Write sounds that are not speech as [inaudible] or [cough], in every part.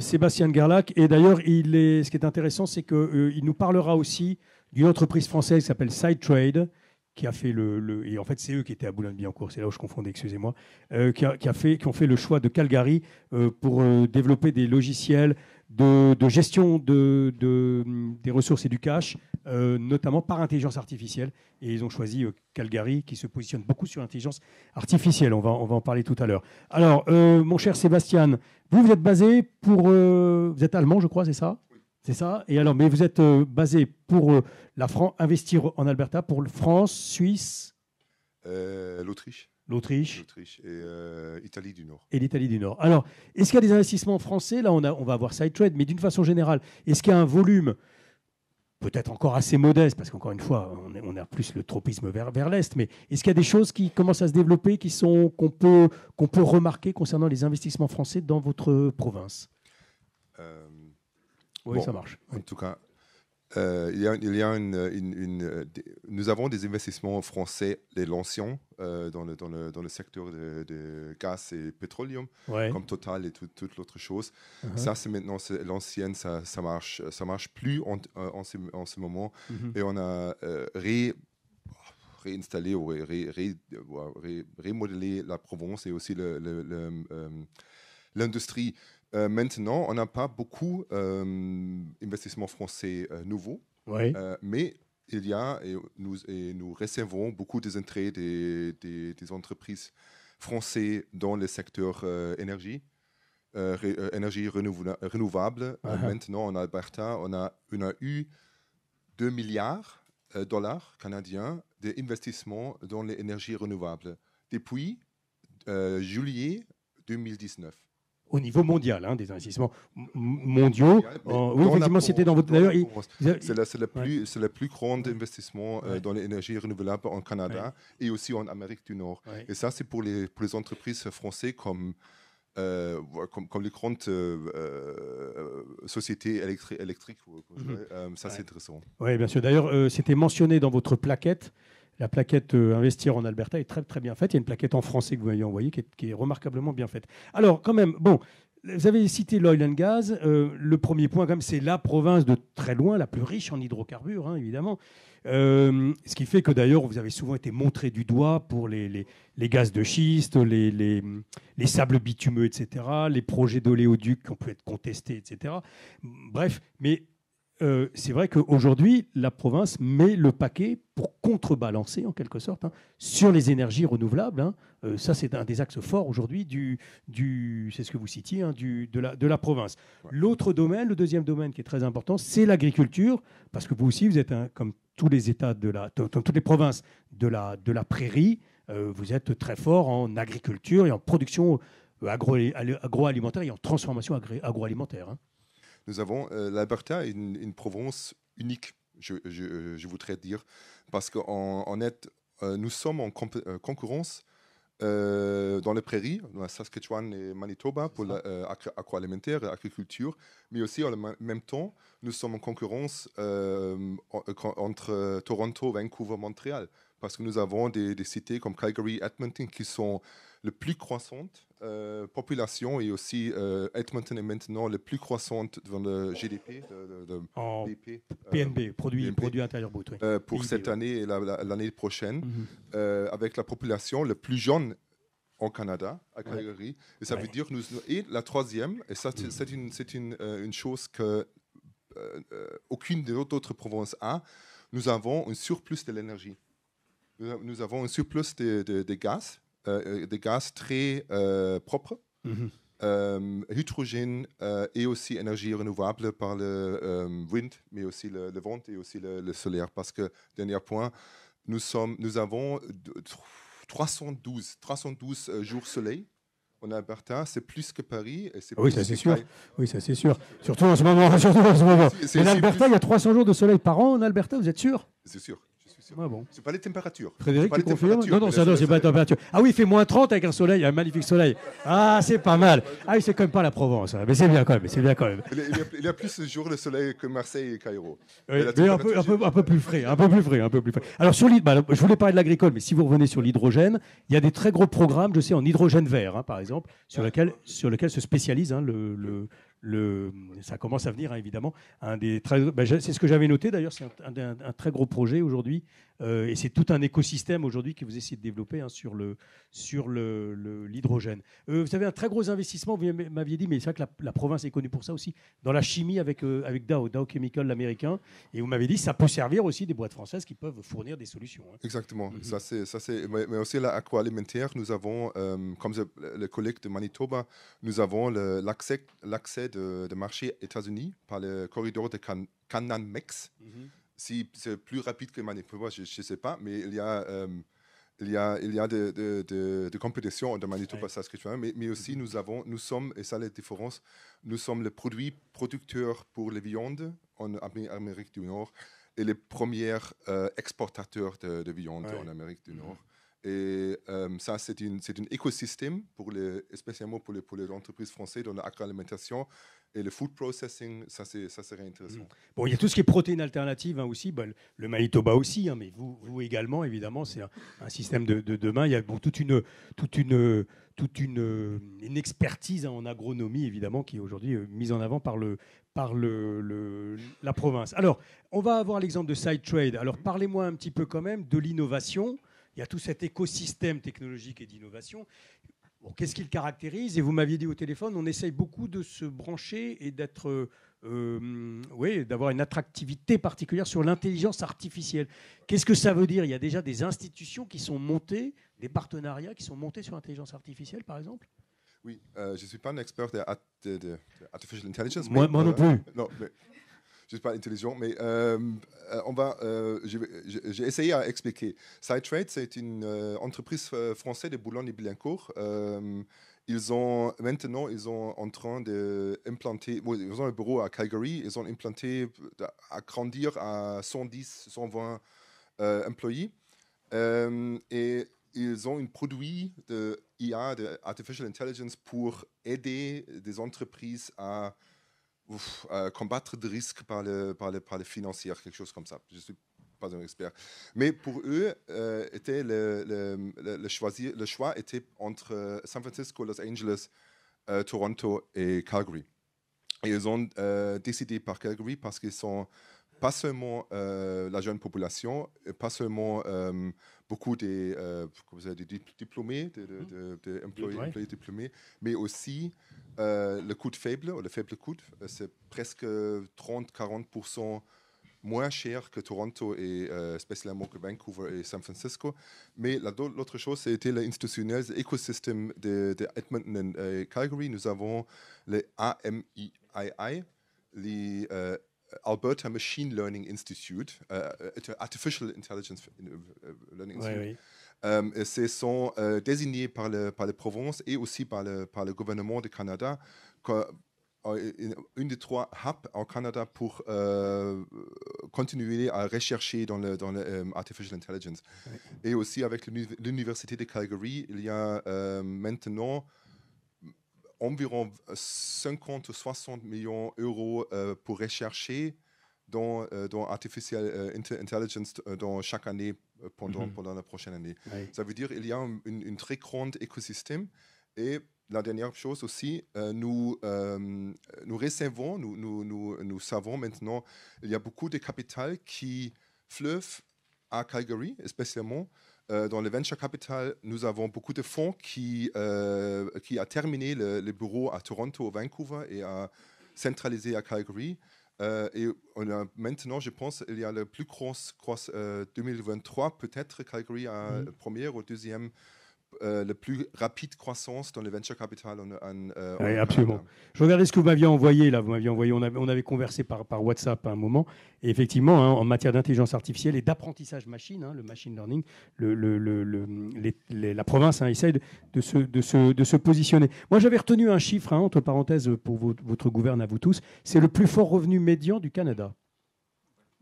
Sébastien Garlac. Et d'ailleurs, est, ce qui est intéressant, c'est qu'il euh, nous parlera aussi d'une entreprise française qui s'appelle SideTrade qui a fait le, et en fait c'est eux qui étaient à Boulogne-Billancourt, c'est là où je confondais, excusez-moi, euh, qui, a, ont fait le choix de Calgary euh, pour développer des logiciels de, gestion des ressources et du cash, euh, notamment par intelligence artificielle. Et ils ont choisi euh, Calgary, qui se positionne beaucoup sur l'intelligence artificielle. On va, on va en parler tout à l'heure. Alors, euh, mon cher Sébastien, vous, vous êtes basé pour... vous êtes allemand, je crois, c'est ça c'est ça. Et alors, mais vous êtes basé pour la France, investir en Alberta, pour la France, Suisse, l'Autriche. L'Autriche. et l'Italie euh, du Nord. Et l'Italie du Nord. Alors, est-ce qu'il y a des investissements français Là, on, a, on va avoir Trade, mais d'une façon générale, est-ce qu'il y a un volume peut-être encore assez modeste, parce qu'encore une fois, on, a plus le tropisme vers, l'Est, mais est-ce qu'il y a des choses qui commencent à se développer, qui sont, qu'on, peut, qu'on peut remarquer concernant les investissements français dans votre province euh, Oui, ça marche. En tout cas, euh, il y a, une, euh, nous avons des investissements français, les l'ancien, euh, dans, le, dans, le, dans, le, secteur de, gaz et pétroleum, comme Total et toute l'autre chose. Uh-huh. Ça, c'est maintenant l'ancienne, ça, ça marche, ça marche plus en, ce, moment. Uh-huh. Et on a ré, réinstallé ou ré, la Provence et aussi l'industrie. Euh, maintenant, on n'a pas beaucoup euh, d'investissements français euh, nouveaux, mais il y a, et nous, et nous recevons beaucoup des entrées des, entreprises françaises dans le secteur énergie. énergie renouvelable. Uh-huh. maintenant, en Alberta, on a, eu 2 milliards de dollars canadiens d'investissements dans les énergies renouvelables depuis juillet 2019 au niveau mondial, hein, des investissements mondiaux. En, oui, euh, effectivement, c'était dans votre. D'ailleurs, c'est la, la, plus, grand la plus grande investissement euh, dans l'énergie renouvelable en Canada et aussi en Amérique du Nord. Et ça, c'est pour les, pour les entreprises françaises comme. Euh, comme, les grandes sociétés électriques. Mhm. ça, c'est intéressant. Oui, bien sûr. D'ailleurs, c'était mentionné dans votre plaquette la plaquette euh, Investir en Alberta est très très bien faite. Il y a une plaquette en français que vous m'avez envoyée qui, est, remarquablement bien faite. Alors quand même, bon, vous avez cité l'oil and gas. Euh, le premier point, c'est la province de très loin la plus riche en hydrocarbures, hein, évidemment. Euh, ce qui fait que d'ailleurs, vous avez souvent été montré du doigt pour les, gaz de schiste, les, sables bitumeux, etc., les projets d'oléoducs qui ont pu être contestés, etc. Bref, mais euh, c'est vrai qu'aujourd'hui, la province met le paquet pour contrebalancer, en quelque sorte, hein, sur les énergies renouvelables. Hein. Euh, ça, c'est un des axes forts aujourd'hui du, c'est ce que vous citiez, hein, du, de, la, de, la, province. L'autre domaine, le deuxième domaine qui est très important, c'est l'agriculture, parce que vous aussi, vous êtes, comme tous les États de la, toutes les provinces de la, de la prairie, euh, vous êtes très fort en agriculture et en production agroalimentaire et en transformation agroalimentaire nous avons euh, l'Alberta est une, une, province unique, je, voudrais dire, parce qu'on est, euh, nous sommes en euh, concurrence dans les prairies, dans Saskatchewan et Manitoba, pour l'agroalimentaire, et l'agriculture, mais aussi en même temps, nous sommes en concurrence entre Toronto, Vancouver, Montréal, parce que nous avons des, des cités comme Calgary, Edmonton qui sont la plus croissante euh, population et aussi Edmonton euh, maintenant la plus croissante dans le GDP, le PNB, euh, produit, produit intérieur brut, pour cette année et l'année prochaine, mhm. avec la population la plus jeune en Canada, à Calgary. Et ça veut dire nous, la troisième, et ça c'est mhm. une, une, une, chose que aucune des autres provinces a, nous avons un surplus de l'énergie nous avons un surplus de, de, de, gaz euh, euh, des gaz très euh, propres, mhm. hydrogène et aussi énergie renouvelable par le wind, mais aussi le, vent et aussi le, solaire. Parce que, dernier point, nous, sommes, nous avons 312, 312 jours soleil en Alberta, c'est plus que Paris. Et ah oui, ça c'est sûr. Oui, ça c'est sûr. Surtout en ce moment. [laughs] en ce moment. Alberta, il y a 300 jours de soleil par an. En Alberta, vous êtes sûr C'est sûr. C'est ah pas les températures. Frédéric, tu confirmes Non, non, c'est pas les températures. Ah oui, il fait moins 30 avec un soleil, un magnifique soleil. Ah, c'est pas mal. Ah c'est quand même pas la Provence, hein. mais c'est bien quand même, c'est bien quand même. Il y, a, plus ce jour le soleil que Marseille et Cairo. mais un peu, un, peu, un peu, plus frais, un peu plus frais, un peu plus frais. Alors sur bah, je voulais parler de l'agricole, mais si vous revenez sur l'hydrogène, il y a des très gros programmes, je sais, en hydrogène vert, hein, par exemple, sur lequel, sur lequel se spécialise hein, le, le ça commence à venir évidemment. Un des bah, c'est ce que j'avais noté d'ailleurs, c'est un, très gros projet aujourd'hui euh, et c'est tout un écosystème aujourd'hui que vous essayez de développer hein, sur l'hydrogène. Le, sur le, l'hydrogène. Euh, vous avez un très gros investissement, vous m'aviez dit, mais c'est vrai que la, province est connue pour ça aussi, dans la chimie avec, euh, avec Dow, Dow Chemical, l'américain. Et vous m'avez dit, ça peut servir aussi des boîtes françaises qui peuvent fournir des solutions. Hein. Exactement. Mhm. Ça c'est ça c'est mais, aussi aussi alimentaire, nous avons, comme le collègue de Manitoba, nous avons l'accès de, de marché États-Unis par le corridor de Can Canan-Mex. Mhm si c'est plus rapide que Manitoba, je ne sais pas, mais il y a, des euh, il y a, il y a de, de, de, de compétition entre Manitoba et Saskatchewan, mais, mais aussi nous, avons, nous sommes, et ça la différence, nous sommes le produit producteur pour les viandes en Amérique du Nord et les premiers euh, exportateurs de, viande en Amérique du mhm. Nord. Et euh, ça, c'est un écosystème, pour les, spécialement pour les, pour les entreprises françaises dans l'agroalimentation, et le food processing, ça, ça serait intéressant. Mm. Bon, il y a tout ce qui est protéines alternatives hein, aussi, bah, le Manitoba aussi, hein, mais vous, vous également, évidemment, c'est un, système de, demain. Il y a toute une, toute une, toute une, expertise hein, en agronomie, évidemment, qui est aujourd'hui euh, mise en avant par le, par le, le, la province. Alors, on va avoir l'exemple de Side Trade. Alors, parlez-moi un petit peu quand même de l'innovation. Il y a tout cet écosystème technologique et d'innovation. Qu'est-ce qu'il caractérise Et vous m'aviez dit au téléphone, on essaye beaucoup de se brancher et d'être, euh, oui, d'avoir une attractivité particulière sur l'intelligence artificielle. Qu'est-ce que ça veut dire Il y a déjà des institutions qui sont montées, des partenariats qui sont montés sur l'intelligence artificielle, par exemple oui, euh, je ne suis pas un expert de, l'intelligence artificielle. Moi, non euh, plus. mais je suis pas intelligent, mais euh, euh, on va. Euh, j'ai essayé à expliquer. trade c'est une entreprise française de Boulogne-Billancourt. ils ont maintenant, ils sont en train d'implanter. ils ont un bureau à Calgary. Ils ont implanté, à grandir à 110, 120 employés. et ils ont un produit de IA, de artificial intelligence, pour aider des entreprises à euh, combattre de risques par le, par, les par quelque chose comme ça. Je ne suis pas un expert. Mais pour eux, euh, était le, le, choisir, le choix était entre euh, San Francisco, Los Angeles, Toronto et Calgary. ils ont décidé par Calgary parce qu'ils sont pas seulement euh, la jeune population, pas seulement euh, beaucoup euh, des, diplômés, des de, mhm. employés, diplômés, mais aussi le coût faible, le faible coût, c'est presque 30-40% moins cher que Toronto et spécialement que Vancouver et San Francisco. Mais l'autre chose, c'était l'institutionnel l'écosystème de, Edmonton et Calgary. Nous avons les AMIII, e les Alberta Machine Learning Institute, euh, euh, Artificial Intelligence euh, Learning Institute, sont désignés par le, par les provinces et aussi par le, par le gouvernement du Canada une des trois hubs au Canada pour continuer à rechercher dans le, dans artificial intelligence. Et aussi avec l'université de Calgary, il y a maintenant environ 50 ou 60 millions d'euros euh, pour rechercher dans, euh, dans Artificial euh, Intelligence dans chaque année pendant, mhm. pendant la prochaine année. Ça veut dire qu'il y a un une, très grand écosystème. Et la dernière chose aussi, nous, nous recevons, nous, nous, savons maintenant, il y a beaucoup de capital qui fleuve à Calgary, spécialement, euh, dans le venture capital, nous avons beaucoup de fonds qui, euh, qui a terminé le, les bureaux à Toronto, Vancouver et a centralisé à Calgary. Euh, et on a maintenant, je pense, il y a le plus gros, cross 2023, peut-être Calgary a première mm-hmm. le premier ou deuxième euh, la plus rapide croissance dans le venture capital en, europe. absolument. Je regardais ce que vous m'aviez envoyé là. Vous m'aviez envoyé. On avait, conversé par, WhatsApp à un moment. Et effectivement, hein, en matière d'intelligence artificielle et d'apprentissage machine, hein, le machine learning, la province hein, essaie de, se, positionner. Moi, j'avais retenu un chiffre entre parenthèses pour votre gouverne à vous tous. C'est le plus fort revenu médian du Canada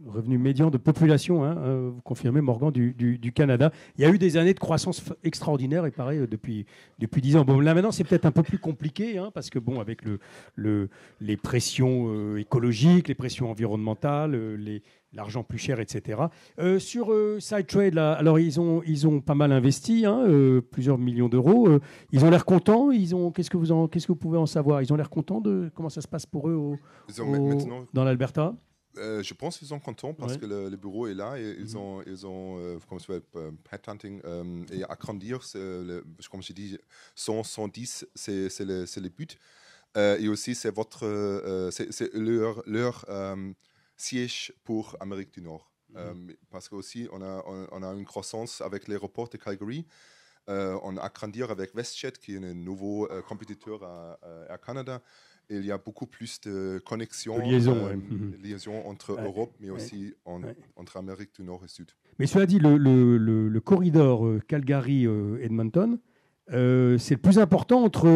revenu médian de population, hein, euh, vous confirmez Morgan, du, Canada. Il y a eu des années de croissance extraordinaire et pareil euh, depuis, depuis 10 ans. Bon, là maintenant c'est peut-être un peu plus compliqué hein, parce que bon, avec le, le, les pressions euh, écologiques, les pressions environnementales, les, l'argent plus cher, etc. sur Side SideTrade, alors ils ont, ils ont pas mal investi, hein, plusieurs millions d'euros. ils ont l'air contents. Ils ont, qu'est-ce que vous en, qu'est-ce que vous pouvez en savoir Ils ont l'air contents de comment ça se passe pour eux dans l'Alberta euh, je pense qu'ils sont contents parce que le, bureau est là et ils mhm. ont, ils ont euh, comment ça s'appelle, euh, et agrandir, le, comme je dis, 100, 110, c'est le, le, but. et aussi, c'est votre, c'est leur, leur siège pour Amérique du Nord. Mhm. parce que aussi, on a, on, a une croissance avec l'aéroport de Calgary. on a agrandi avec WestJet, qui est un nouveau compétiteur à, à Canada il y a beaucoup plus de connexions, liaisons, euh, mhm. liaisons entre Europe, mais aussi entre Amérique du Nord et Sud. Mais cela dit, le, corridor euh, Calgary-Edmonton, euh, c'est le plus important entre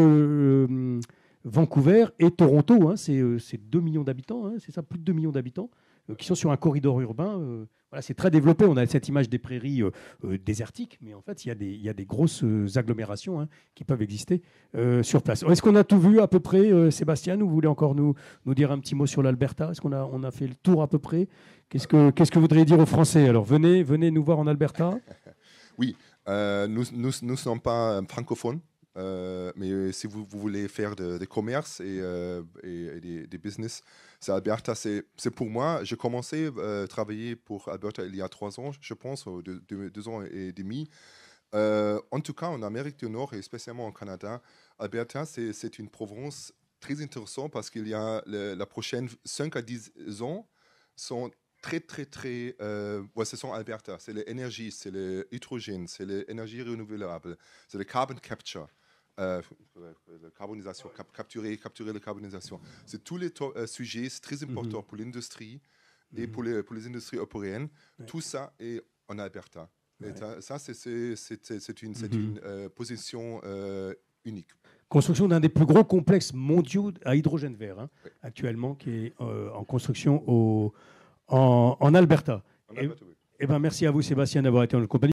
Vancouver et Toronto. Hein. C'est 2 millions d'habitants, hein. c'est ça, plus de 2 millions d'habitants, qui sont sur un corridor urbain c'est très développé. On a cette image des prairies euh, euh, désertiques, mais en fait, il y a des, grosses euh, agglomérations hein, qui peuvent exister sur place. Est-ce qu'on a tout vu à peu près, Sébastien Vous voulez encore nous, dire un petit mot sur l'Alberta Est-ce qu'on a, fait le tour à peu près qu'est-ce que, vous voudriez dire aux Français Alors, venez, venez nous voir en Alberta. [laughs] Oui, nous ne sommes pas francophones, euh, mais euh, si vous, voulez faire des commerces et, euh, des, business, c'est Alberta, c'est pour moi. J'ai commencé à travailler pour Alberta il y a trois ans, je pense, ou deux, ans et demi. en tout cas, en Amérique du Nord et spécialement au Canada, Alberta, c'est une province très intéressante parce qu'il y a la prochaine 5 à 10 ans sont très, très, très. Euh, ce sont Alberta. C'est l'énergie, c'est l'hydrogène, c'est l'énergie renouvelable, c'est le carbon capture. Euh, la carbonisation, capturer, capturer la carbonisation. C'est tous les euh, sujets, c'est très mhm. important pour l'industrie et mhm. pour, les, industries européennes. Tout ça est en Alberta. ça, c'est une, mhm. euh, position unique. Construction d'un des plus gros complexes mondiaux à hydrogène vert, hein, actuellement, qui est en construction au, en, Alberta. et, eh, eh ben, merci à vous, Sébastien, d'avoir été en compagnie.